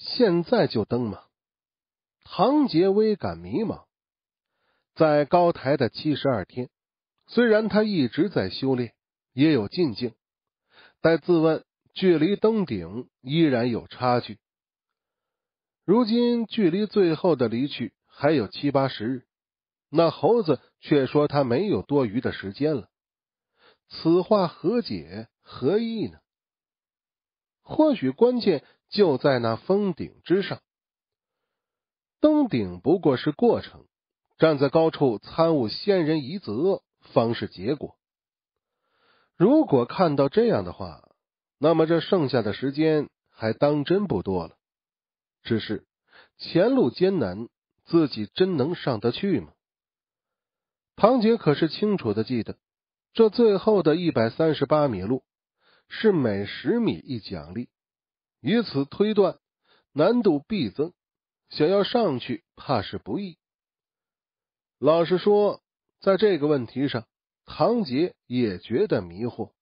现在就登吗？唐杰微感迷茫。在高台的七十二天，虽然他一直在修炼，也有进境，但自问距离登顶依然有差距。如今距离最后的离去还有七八十日，那猴子却说他没有多余的时间了。此话何解？何意呢？或许关键……就在那峰顶之上，登顶不过是过程，站在高处参悟仙人遗泽，方是结果。如果看到这样的话，那么这剩下的时间还当真不多了。只是前路艰难，自己真能上得去吗？唐杰可是清楚的记得，这最后的一百三十八米路是每十米一奖励。以此推断，难度必增，想要上去怕是不易。老实说，在这个问题上，唐杰也觉得迷惑。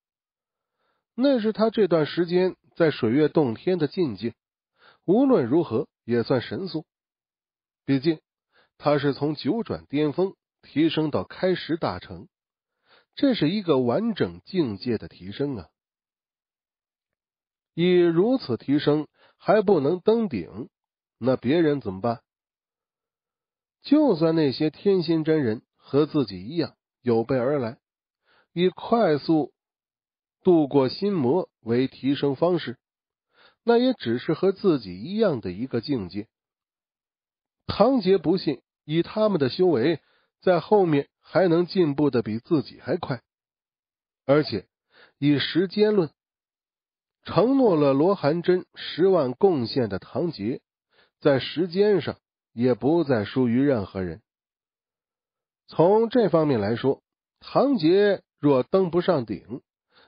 那是他这段时间在水月洞天的进境，无论如何也算神速。毕竟他是从九转巅峰提升到开石大成，这是一个完整境界的提升啊。以如此提升还不能登顶，那别人怎么办？就算那些天心真人和自己一样有备而来，以快速度过心魔为提升方式，那也只是和自己一样的一个境界。唐杰不信，以他们的修为，在后面还能进步的比自己还快，而且以时间论。承诺了罗寒珍十万贡献的唐杰，在时间上也不再输于任何人。从这方面来说，唐杰若登不上顶，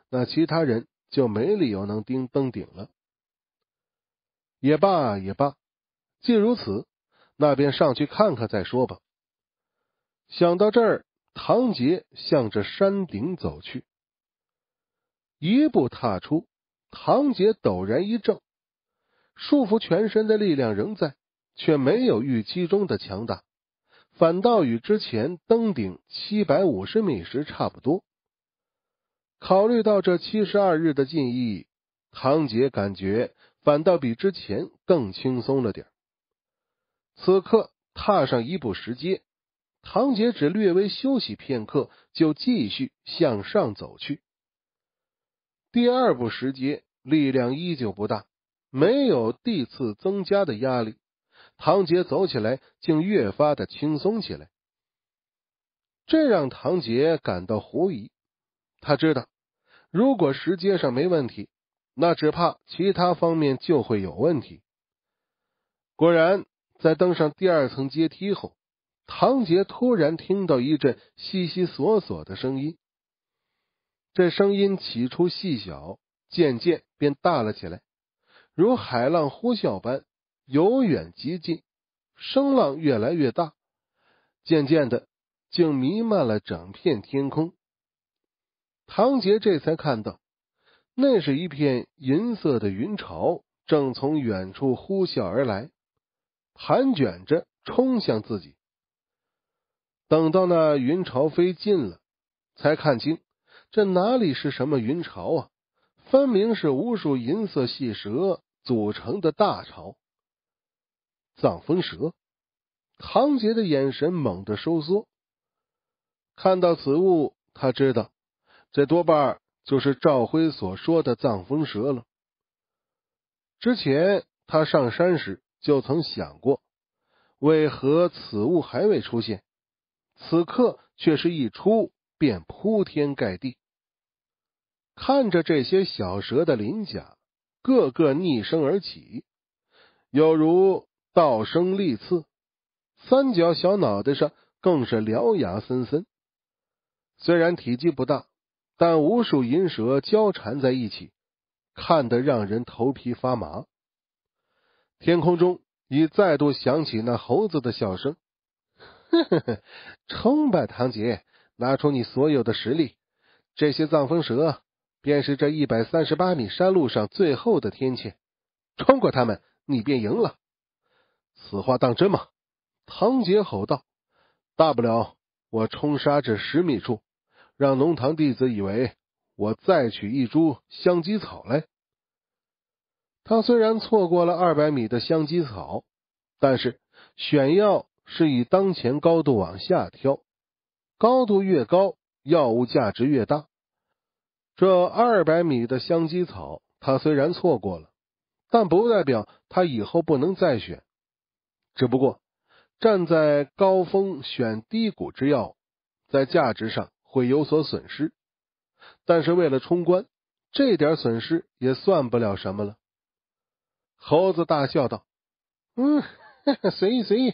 那其他人就没理由能登登顶了。也罢，也罢，既如此，那便上去看看再说吧。想到这儿，唐杰向着山顶走去，一步踏出。唐杰陡然一怔，束缚全身的力量仍在，却没有预期中的强大，反倒与之前登顶七百五十米时差不多。考虑到这七十二日的进意，唐杰感觉反倒比之前更轻松了点此刻踏上一步石阶，唐杰只略微休息片刻，就继续向上走去。第二步石阶力量依旧不大，没有地次增加的压力，唐杰走起来竟越发的轻松起来。这让唐杰感到狐疑。他知道，如果石阶上没问题，那只怕其他方面就会有问题。果然，在登上第二层阶梯后，唐杰突然听到一阵悉悉索索的声音。这声音起初细小，渐渐变大了起来，如海浪呼啸般由远及近，声浪越来越大，渐渐的竟弥漫了整片天空。唐杰这才看到，那是一片银色的云潮，正从远处呼啸而来，盘卷着冲向自己。等到那云潮飞近了，才看清。这哪里是什么云潮啊？分明是无数银色细蛇组成的大潮。藏风蛇，唐杰的眼神猛地收缩。看到此物，他知道这多半就是赵辉所说的藏风蛇了。之前他上山时就曾想过，为何此物还未出现，此刻却是一出便铺天盖地。看着这些小蛇的鳞甲，个个逆生而起，有如倒生利刺；三角小脑袋上更是獠牙森森。虽然体积不大，但无数银蛇交缠在一起，看得让人头皮发麻。天空中已再度响起那猴子的笑声：“呵呵呵，称霸唐杰，拿出你所有的实力！这些藏风蛇。”便是这一百三十八米山路上最后的天堑，冲过他们，你便赢了。此话当真吗？唐杰吼道：“大不了我冲杀至十米处，让龙堂弟子以为我再取一株香积草来。”他虽然错过了二百米的香积草，但是选药是以当前高度往下挑，高度越高，药物价值越大。这二百米的香积草，他虽然错过了，但不代表他以后不能再选。只不过站在高峰选低谷之药，在价值上会有所损失。但是为了冲关，这点损失也算不了什么了。猴子大笑道：“嗯，随意随意。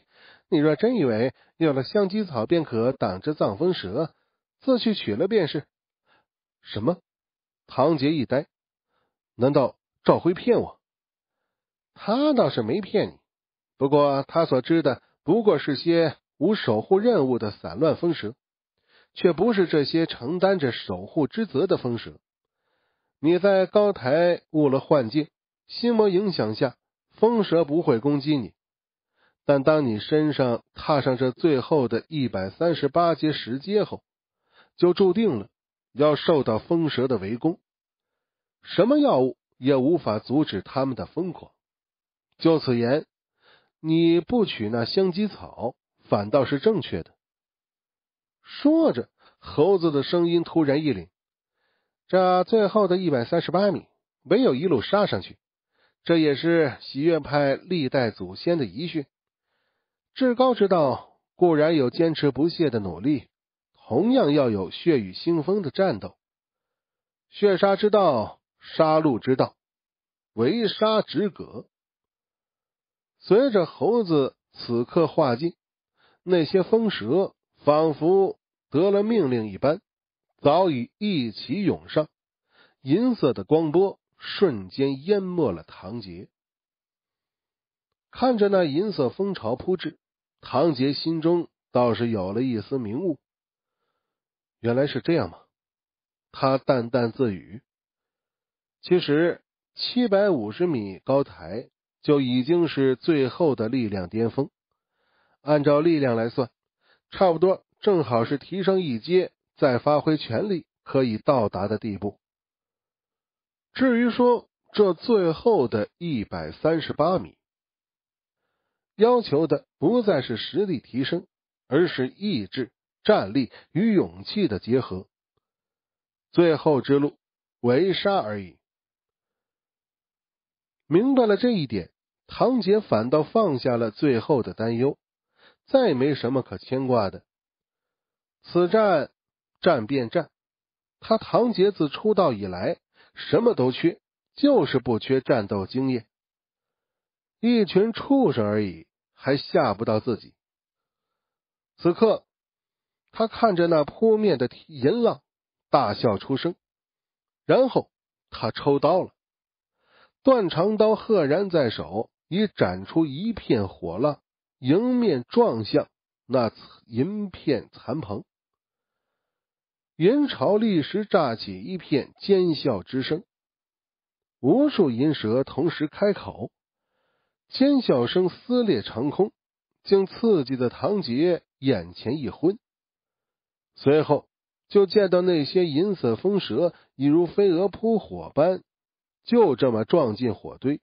你若真以为有了香积草便可挡着藏风蛇，自去取了便是。”什么？唐杰一呆，难道赵辉骗我？他倒是没骗你，不过他所知的不过是些无守护任务的散乱风蛇，却不是这些承担着守护之责的风蛇。你在高台误了幻境，心魔影响下，风蛇不会攻击你。但当你身上踏上这最后的一百三十八阶石阶后，就注定了。要受到风蛇的围攻，什么药物也无法阻止他们的疯狂。就此言，你不取那香积草，反倒是正确的。说着，猴子的声音突然一凛：“这最后的一百三十八米，唯有一路杀上去。这也是喜悦派历代祖先的遗训。至高之道固然有坚持不懈的努力。”同样要有血雨腥风的战斗，血杀之道，杀戮之道，唯杀止戈。随着猴子此刻化尽，那些风蛇仿佛得了命令一般，早已一起涌上，银色的光波瞬间淹没了唐杰。看着那银色蜂巢扑至，唐杰心中倒是有了一丝明悟。原来是这样吗？他淡淡自语。其实七百五十米高台就已经是最后的力量巅峰，按照力量来算，差不多正好是提升一阶再发挥全力可以到达的地步。至于说这最后的一百三十八米，要求的不再是实力提升，而是意志。战力与勇气的结合，最后之路围杀而已。明白了这一点，唐杰反倒放下了最后的担忧，再没什么可牵挂的。此战战便战，他唐杰自出道以来什么都缺，就是不缺战斗经验。一群畜生而已，还吓不到自己。此刻。他看着那扑面的银浪，大笑出声，然后他抽刀了，断肠刀赫然在手，已斩出一片火浪，迎面撞向那银片残棚。云朝立时炸起一片尖笑之声，无数银蛇同时开口，尖笑声撕裂长空，将刺激的唐杰眼前一昏。随后，就见到那些银色风蛇，已如飞蛾扑火般，就这么撞进火堆，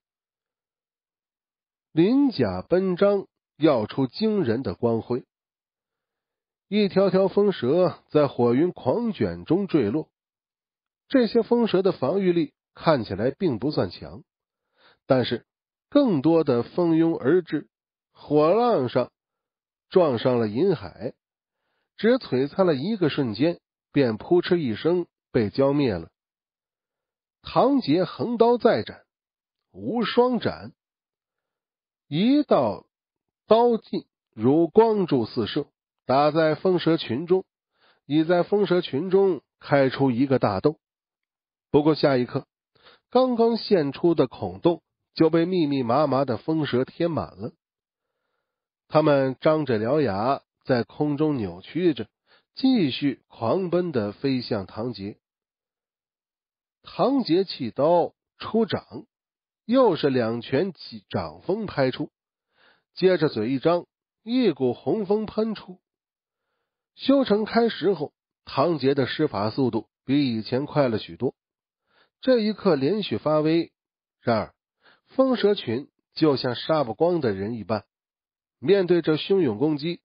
鳞甲奔张，耀出惊人的光辉。一条条风蛇在火云狂卷中坠落，这些风蛇的防御力看起来并不算强，但是更多的蜂拥而至，火浪上撞上了银海。只璀璨了一个瞬间，便扑哧一声被浇灭了。唐杰横刀再斩，无双斩，一道刀劲如光柱四射，打在风蛇群中，已在风蛇群中开出一个大洞。不过下一刻，刚刚现出的孔洞就被密密麻麻的风蛇填满了，他们张着獠牙。在空中扭曲着，继续狂奔的飞向唐杰。唐杰弃刀出掌，又是两拳，掌风拍出，接着嘴一张，一股红风喷出。修成开石后，唐杰的施法速度比以前快了许多。这一刻连续发威，然而风蛇群就像杀不光的人一般，面对着汹涌攻击。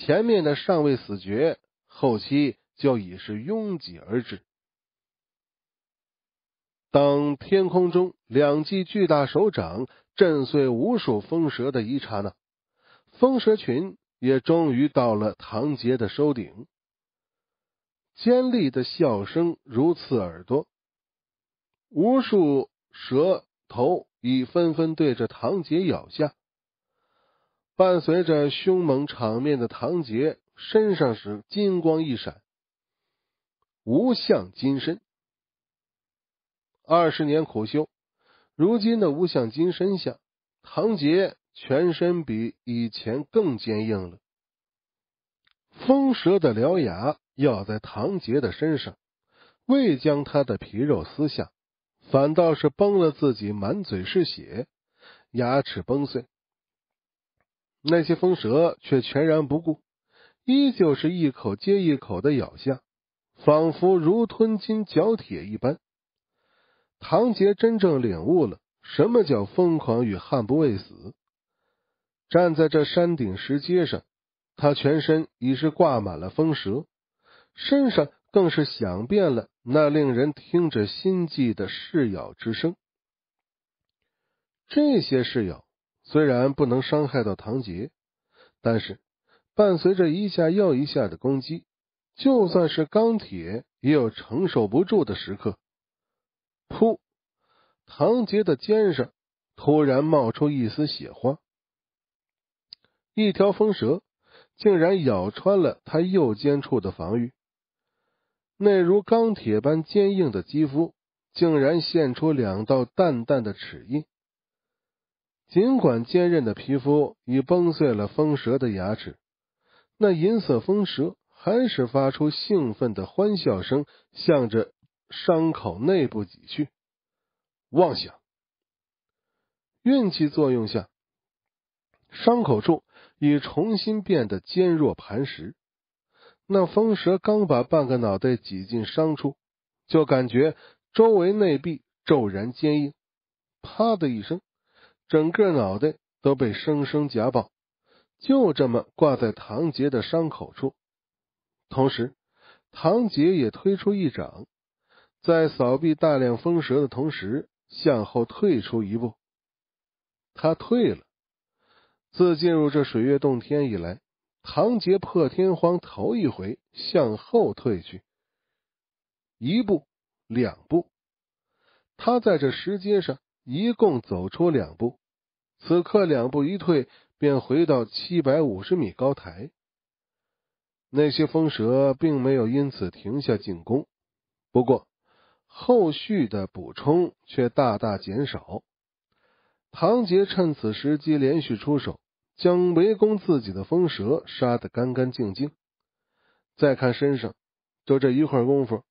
前面的尚未死绝，后期就已是拥挤而至。当天空中两记巨大手掌震碎无数风蛇的一刹那，风蛇群也终于到了唐杰的收顶。尖利的笑声如刺耳朵，无数蛇头已纷纷对着唐杰咬下。伴随着凶猛场面的唐杰身上是金光一闪，无相金身。二十年苦修，如今的无相金身下，唐杰全身比以前更坚硬了。风蛇的獠牙咬在唐杰的身上，未将他的皮肉撕下，反倒是崩了自己，满嘴是血，牙齿崩碎。那些风蛇却全然不顾，依旧是一口接一口的咬下，仿佛如吞金嚼铁一般。唐杰真正领悟了什么叫疯狂与悍不畏死。站在这山顶石阶上，他全身已是挂满了风蛇，身上更是响遍了那令人听着心悸的噬咬之声。这些噬咬。虽然不能伤害到唐杰，但是伴随着一下又一下的攻击，就算是钢铁也有承受不住的时刻。噗！唐杰的肩上突然冒出一丝血花，一条风蛇竟然咬穿了他右肩处的防御，那如钢铁般坚硬的肌肤竟然现出两道淡淡的齿印。尽管坚韧的皮肤已崩碎了，风蛇的牙齿，那银色风蛇还是发出兴奋的欢笑声，向着伤口内部挤去。妄想运气作用下，伤口处已重新变得坚若磐石。那风蛇刚把半个脑袋挤进伤处，就感觉周围内壁骤然坚硬，啪的一声。整个脑袋都被生生夹爆，就这么挂在唐杰的伤口处。同时，唐杰也推出一掌，在扫避大量风蛇的同时，向后退出一步。他退了。自进入这水月洞天以来，唐杰破天荒头一回向后退去。一步，两步。他在这石阶上一共走出两步。此刻两步一退，便回到七百五十米高台。那些风蛇并没有因此停下进攻，不过后续的补充却大大减少。唐杰趁此时机连续出手，将围攻自己的风蛇杀得干干净净。再看身上，就这一会儿功夫，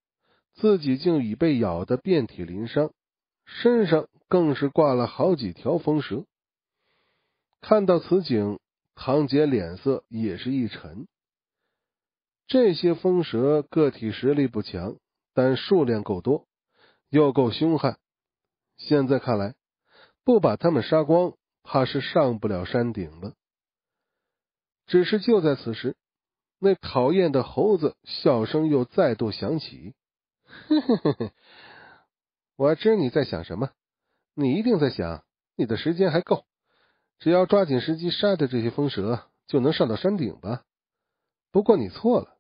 自己竟已被咬得遍体鳞伤，身上更是挂了好几条风蛇。看到此景，唐杰脸色也是一沉。这些风蛇个体实力不强，但数量够多，又够凶悍。现在看来，不把他们杀光，怕是上不了山顶了。只是就在此时，那讨厌的猴子笑声又再度响起：“哼哼哼哼，我知你在想什么，你一定在想，你的时间还够。”只要抓紧时机杀掉这些风蛇，就能上到山顶吧。不过你错了，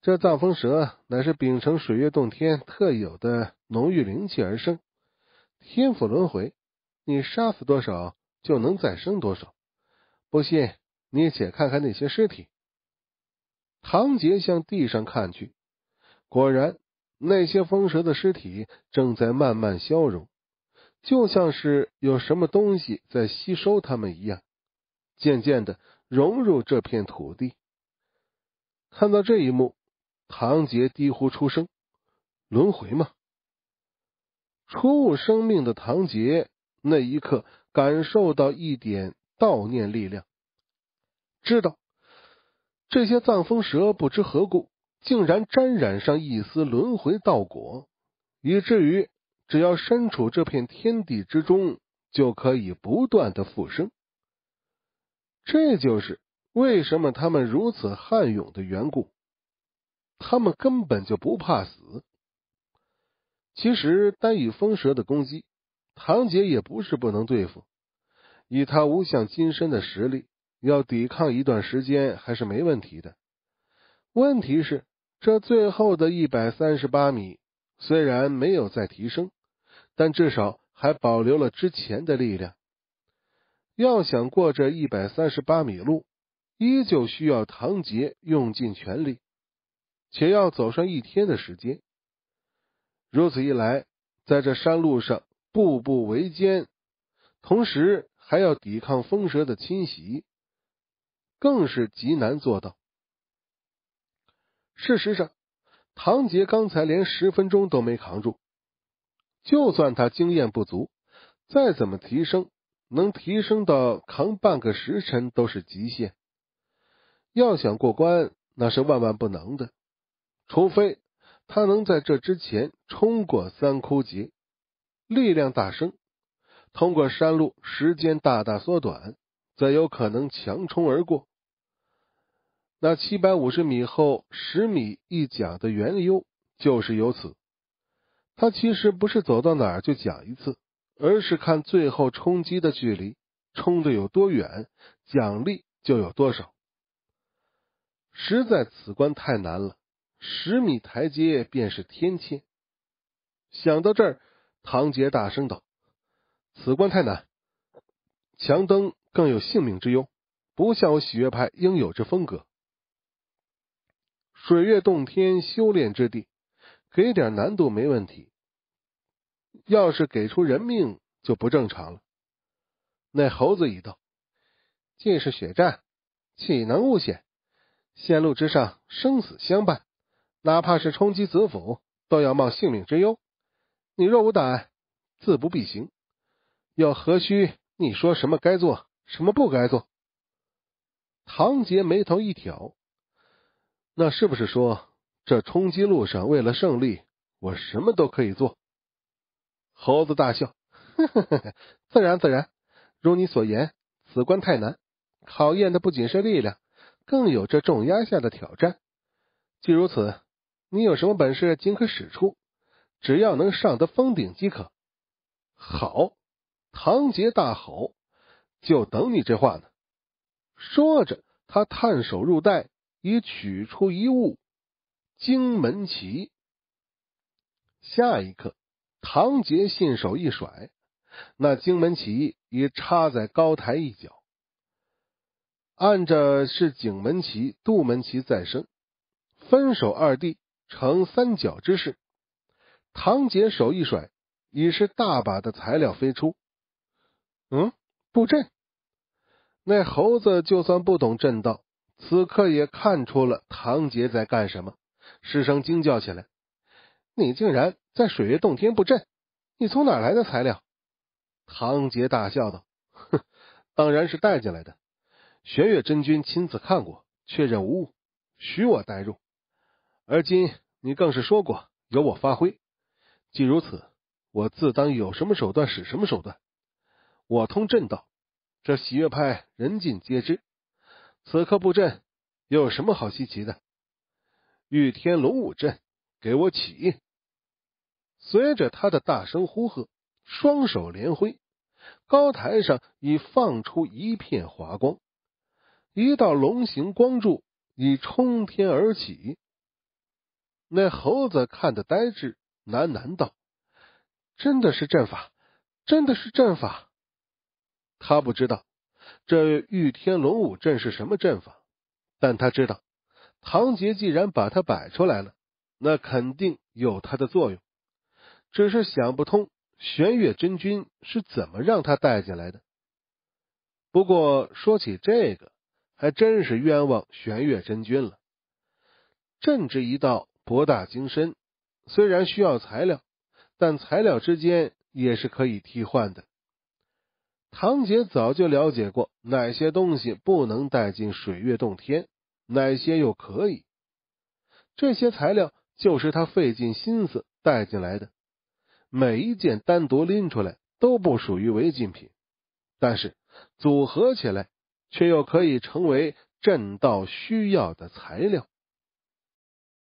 这藏风蛇乃是秉承水月洞天特有的浓郁灵气而生，天府轮回，你杀死多少就能再生多少。不信，你且看看那些尸体。唐杰向地上看去，果然那些风蛇的尸体正在慢慢消融。就像是有什么东西在吸收他们一样，渐渐的融入这片土地。看到这一幕，唐杰低呼出声：“轮回吗？”初悟生命的唐杰那一刻感受到一点悼念力量，知道这些藏风蛇不知何故竟然沾染上一丝轮回道果，以至于……只要身处这片天地之中，就可以不断的复生。这就是为什么他们如此悍勇的缘故。他们根本就不怕死。其实单以风蛇的攻击，唐杰也不是不能对付。以他无相金身的实力，要抵抗一段时间还是没问题的。问题是，这最后的一百三十八米，虽然没有再提升。但至少还保留了之前的力量。要想过这一百三十八米路，依旧需要唐杰用尽全力，且要走上一天的时间。如此一来，在这山路上步步维艰，同时还要抵抗风蛇的侵袭，更是极难做到。事实上，唐杰刚才连十分钟都没扛住。就算他经验不足，再怎么提升，能提升到扛半个时辰都是极限。要想过关，那是万万不能的。除非他能在这之前冲过三枯竭，力量大升，通过山路时间大大缩短，则有可能强冲而过。那七百五十米后十米一甲的缘由，就是由此。他其实不是走到哪儿就讲一次，而是看最后冲击的距离，冲的有多远，奖励就有多少。实在此关太难了，十米台阶便是天堑。想到这儿，唐杰大声道：“此关太难，强登更有性命之忧，不像我喜悦派应有之风格。”水月洞天修炼之地。给点难度没问题，要是给出人命就不正常了。那猴子一道，既是血战，岂能误险？线路之上生死相伴，哪怕是冲击子府，都要冒性命之忧。你若无胆，自不必行，又何须你说什么该做什么不该做？唐杰眉头一挑，那是不是说？这冲击路上，为了胜利，我什么都可以做。猴子大笑，呵呵呵呵，自然自然，如你所言，此关太难，考验的不仅是力量，更有这重压下的挑战。既如此，你有什么本事，尽可使出，只要能上得峰顶即可。好，唐杰大吼：“就等你这话呢！”说着，他探手入袋，已取出一物。荆门旗，下一刻，唐杰信手一甩，那荆门旗已插在高台一角。按着是景门旗、杜门旗在身，分手二地，呈三角之势。唐杰手一甩，已是大把的材料飞出。嗯，布阵。那猴子就算不懂阵道，此刻也看出了唐杰在干什么。失声惊叫起来：“你竟然在水月洞天布阵！你从哪来的材料？”唐杰大笑道：“哼，当然是带进来的。玄月真君亲自看过，确认无误，许我带入。而今你更是说过，由我发挥。既如此，我自当有什么手段使什么手段。我通阵道，这喜悦派人尽皆知。此刻布阵，又有什么好稀奇的？”御天龙武阵，给我起！随着他的大声呼喝，双手连挥，高台上已放出一片华光，一道龙形光柱已冲天而起。那猴子看得呆滞，喃喃道：“真的是阵法，真的是阵法。”他不知道这御天龙武阵是什么阵法，但他知道。唐杰既然把它摆出来了，那肯定有它的作用。只是想不通玄月真君是怎么让他带进来的。不过说起这个，还真是冤枉玄月真君了。朕这一道博大精深，虽然需要材料，但材料之间也是可以替换的。唐杰早就了解过哪些东西不能带进水月洞天。哪些又可以？这些材料就是他费尽心思带进来的。每一件单独拎出来都不属于违禁品，但是组合起来却又可以成为阵道需要的材料。